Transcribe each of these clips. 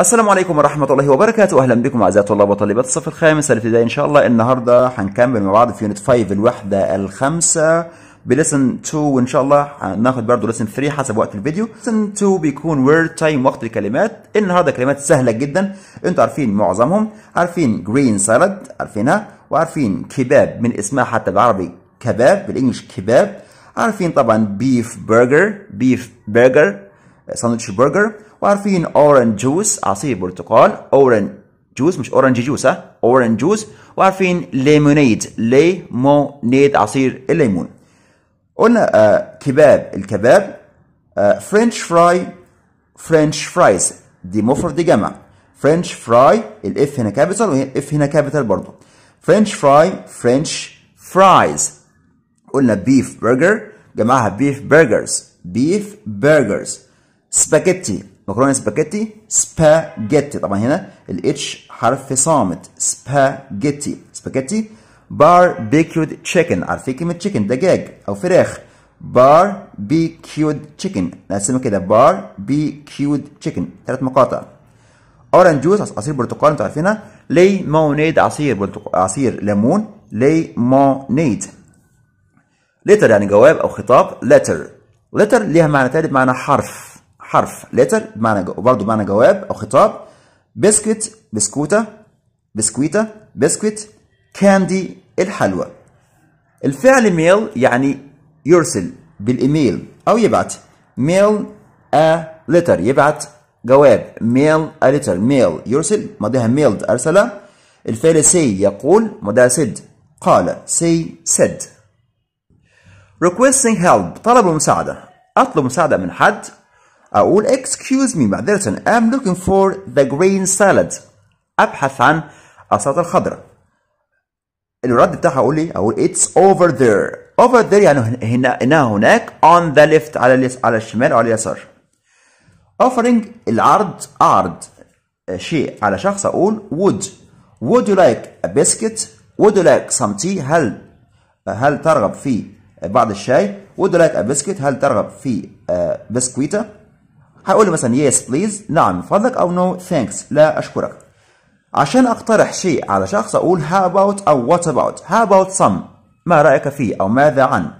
السلام عليكم ورحمة الله وبركاته أهلا بكم أعزائي الطلاب وطالبات الصف الخامس الابتدائي إن شاء الله النهاردة هنكمل مع بعض في يونت 5 الوحدة الخامسة بلسن 2 وإن شاء الله هناخد برضه لسن 3 حسب وقت الفيديو لسن 2 بيكون وورد تايم وقت الكلمات النهاردة كلمات سهلة جدا أنتوا عارفين معظمهم عارفين جرين سالاد عارفينها وعارفين كباب من اسمها حتى بالعربي كباب بالإنجلش كباب عارفين طبعا بيف برجر بيف برجر ساندوتش برجر وعارفين اورنج جوس عصير برتقال اورنج جوس مش اورنج جوس ها اورنج جوس وعارفين ليمونيد ليمونيد عصير الليمون قلنا آه كباب الكباب آه فرنش فراي فرنش فرايز دي مفرد دي جمع فرنش فراي الاف هنا كابيتال والاف هنا كابيتال برضه فرنش فراي فرنش فرايز قلنا بيف برجر جمعها بيف برجرز بيف برجرز سباجيتي مكرونه سباجيتي سباجيتي طبعا هنا الاتش حرف صامت سباجيتي سباجيتي باربيكيود تشيكن عارفين كلمه تشيكن دجاج او فراخ باربيكيود تشيكن نقسمها كده باربيكيود تشيكن ثلاث مقاطع اورنج جوس عصير برتقال انتوا عارفينها ليمونيد عصير برتقال عصير ليمون ليمونيد ليتر يعني جواب او خطاب ليتر ليتر ليها معنى ثالث معنى حرف حرف letter بمعنى وبرضه بمعنى جواب أو خطاب بسكت بسكوتة بسكويتة بسكوت كاندي الحلوى الفعل ميل يعني يرسل بالإيميل أو يبعت ميل a letter يبعت جواب ميل a letter ميل يرسل ماضيها ميلد أرسل الفعل سي يقول ماضيها سد قال سي سد requesting help طلب المساعدة أطلب مساعدة من حد أقول excuse me معذرة I'm looking for the green salad أبحث عن السلطة الخضراء الرد بتاعها أقول إيه؟ أقول it's over there over there يعني هنا إنها هناك on the left على على الشمال أو على اليسار offering العرض أعرض آه، شيء على شخص أقول would would you like a biscuit would you like some tea هل آه، هل ترغب في بعض الشاي would you like a biscuit هل ترغب في آه، بسكويتة هقول له مثلا يس بليز نعم من فضلك او نو ثانكس لا اشكرك عشان اقترح شيء على شخص اقول how اباوت او وات اباوت how اباوت سم ما رايك فيه او ماذا عن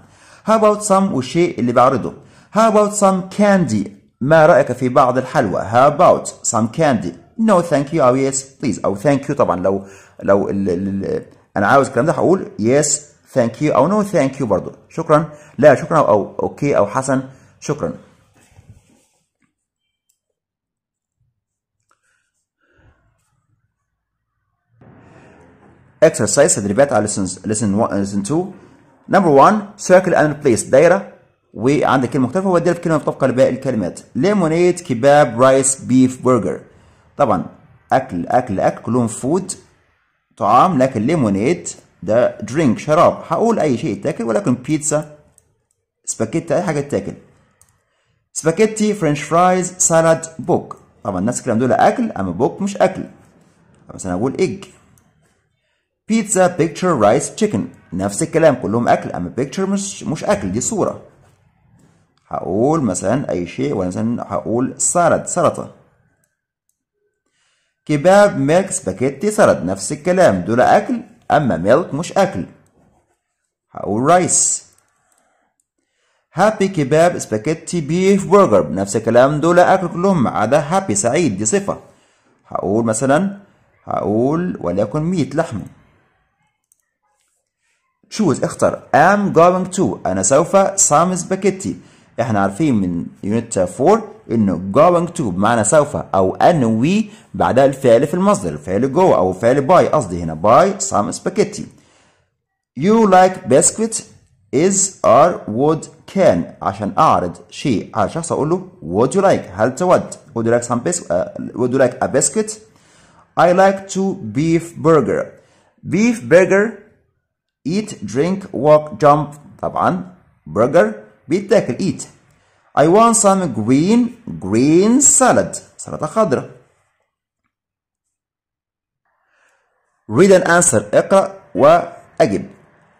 how اباوت سم والشيء اللي بعرضه how اباوت سم كاندي ما رايك في بعض الحلوى how اباوت سم كاندي نو ثانك يو او يس بليز او ثانك يو طبعا لو لو الـ الـ الـ انا عاوز الكلام ده هقول yes ثانك يو او نو ثانك يو برضه شكرا لا شكرا او اوكي او حسن شكرا exercise تدريبات على lessons lesson 1 lesson 2 uh, number 1 circle and place دايره وعندك كلمه مختلفه واديها في كلمه مطابقه لباقي الكلمات ليمونيد كباب رايس بيف برجر طبعا اكل اكل اكل كلهم فود طعام لكن ليمونيد ده درينك شراب هقول اي شيء تاكل ولكن بيتزا سباكيتا اي حاجه تاكل سباكيتي فرنش فرايز سالاد بوك طبعا الناس كلام دول اكل اما بوك مش اكل مثلا اقول ايج بيتزا بيكتشر رايس تشيكن نفس الكلام كلهم اكل اما بيكتشر مش مش اكل دي صوره هقول مثلا اي شيء مثلا هقول سلطه سلطه كباب ميلك سباكيتي سلطه نفس الكلام دول اكل اما ميلك مش اكل هقول رايس هابي كباب سباكيتي بيف برجر نفس الكلام دول اكل كلهم ما عدا هابي سعيد دي صفه هقول مثلا هقول وليكن ميت لحمه choose اختر am going to انا سوف some سباكيتي احنا عارفين من يونت 4 انه going to بمعنى سوف او ان وي بعدها الفعل في المصدر الفعل جو او فعل باي قصدي هنا باي some سباكيتي you like biscuit is or would can عشان اعرض شيء على شخص اقول له would you like هل تود would you like some biscuit uh, would you like a biscuit I like to beef burger beef burger eat drink walk jump طبعا burger بيتاكل eat I want some green green salad سلطة خضراء read and answer اقرأ وأجب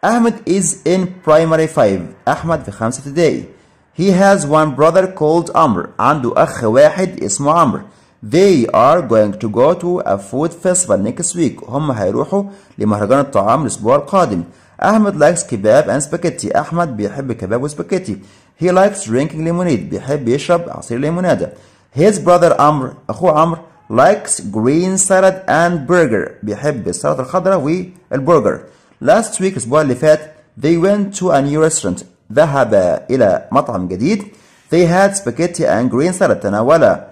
Ahmed is in primary 5 أحمد في خمسة ابتدائي He has one brother called Amr عنده أخ واحد اسمه عمرو they are going to go to a food festival next week هم هيروحوا لمهرجان الطعام الأسبوع القادم أحمد likes kebab and spaghetti أحمد بيحب كباب وسباكيتي he likes drinking lemonade بيحب يشرب عصير ليمونادة his brother عمرو أخو عمرو likes green salad and burger بيحب السلطة الخضراء والبرجر last week الأسبوع اللي فات they went to a new restaurant ذهب إلى مطعم جديد they had spaghetti and green salad تناولا.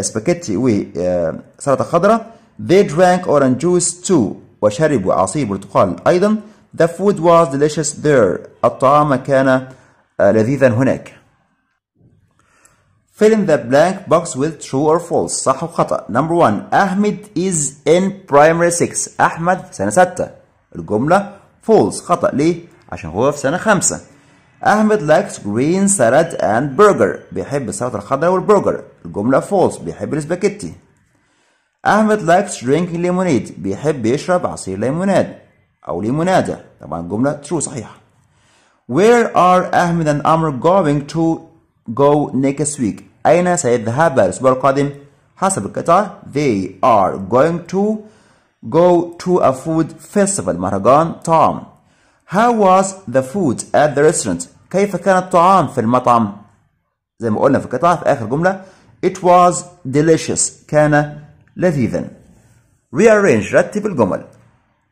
سباكيتي وسلطة خضراء They drank orange juice too وشربوا عصير برتقال أيضا The food was delicious there الطعام كان لذيذا هناك Fill in the blank box with true or false صح وخطأ Number one أحمد is in primary 6 أحمد سنة 6 الجملة false خطأ ليه؟ عشان هو في سنة 5 أحمد likes green salad and burger بيحب السلطة الخضراء والبرجر الجملة false بيحب السباكيتي أحمد likes drinking lemonade بيحب يشرب عصير ليموناد أو ليمونادة طبعا الجملة true صحيحة Where are أحمد and Amr going to go next week أين سيذهب الأسبوع القادم حسب القطعة they are going to go to a food festival مهرجان طعام How was the food at the restaurant? كيف كان الطعام في المطعم؟ زي ما قلنا في القطعة في آخر جملة It was delicious كان لذيذا Rearrange رتب الجمل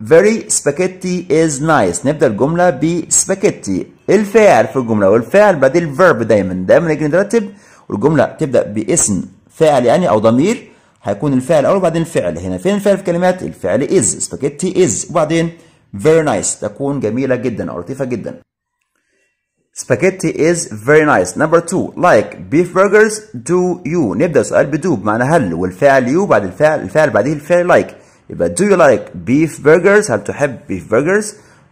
Very spaghetti is nice نبدأ الجملة ب spaghetti الفاعل في الجملة والفاعل بعد verb دايما دايما نيجي نرتب والجملة تبدأ باسم فاعل يعني أو ضمير هيكون الفعل أول وبعدين الفعل هنا فين الفعل في كلمات الفعل از سباكيتي از وبعدين very nice تكون جميلة جدا أو لطيفة جدا spaghetti is very nice number two like beef burgers do you نبدأ سؤال بدو بمعنى هل والفعل you بعد الفعل الفعل بعديه الفعل like يبقى do you like beef burgers هل تحب beef burgers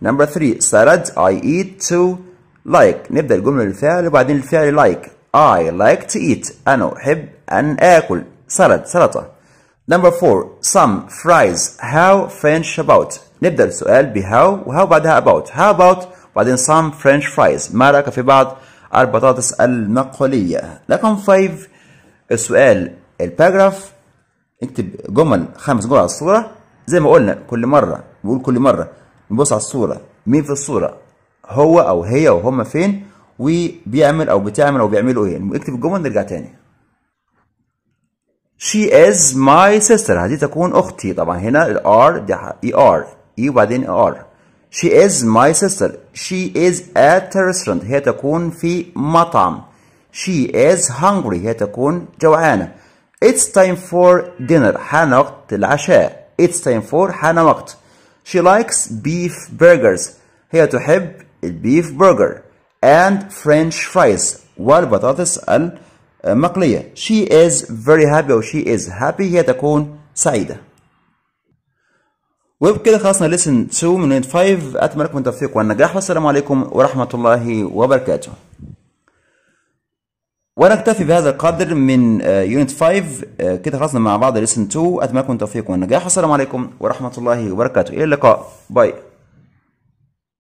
number three salad I eat to like نبدأ الجملة الفعل وبعدين الفعل like I like to eat أنا أحب أن آكل salad سلطة Number 4 some fries how French about نبدأ السؤال ب how وهاو بعدها about how about وبعدين some French fries ما رأيك في بعض البطاطس المقلية رقم 5 السؤال الباراجراف اكتب جمل خمس جمل على الصورة زي ما قلنا كل مرة بقول كل مرة نبص على الصورة مين في الصورة هو أو هي هما فين وبيعمل أو بتعمل أو بيعملوا إيه نكتب الجمل نرجع تاني she is my sister هذه تكون أختي طبعا هنا الار دي اي ار اي وبعدين she is my sister she is at a restaurant هي تكون في مطعم she is hungry هي تكون جوعانة it's time for dinner حان وقت العشاء it's time for حان وقت she likes beef burgers هي تحب البيف برجر and french fries والبطاطس الفرنسية مقلية she is very happy أو she is happy هي تكون سعيدة وبكده خلصنا listen 2 من 5 أتمنى لكم التوفيق والنجاح والسلام عليكم ورحمة الله وبركاته ونكتفي بهذا القدر من يونت آه، 5 آه، كده خلصنا مع بعض lesson 2 أتمنى لكم التوفيق والنجاح والسلام عليكم ورحمة الله وبركاته إلى اللقاء باي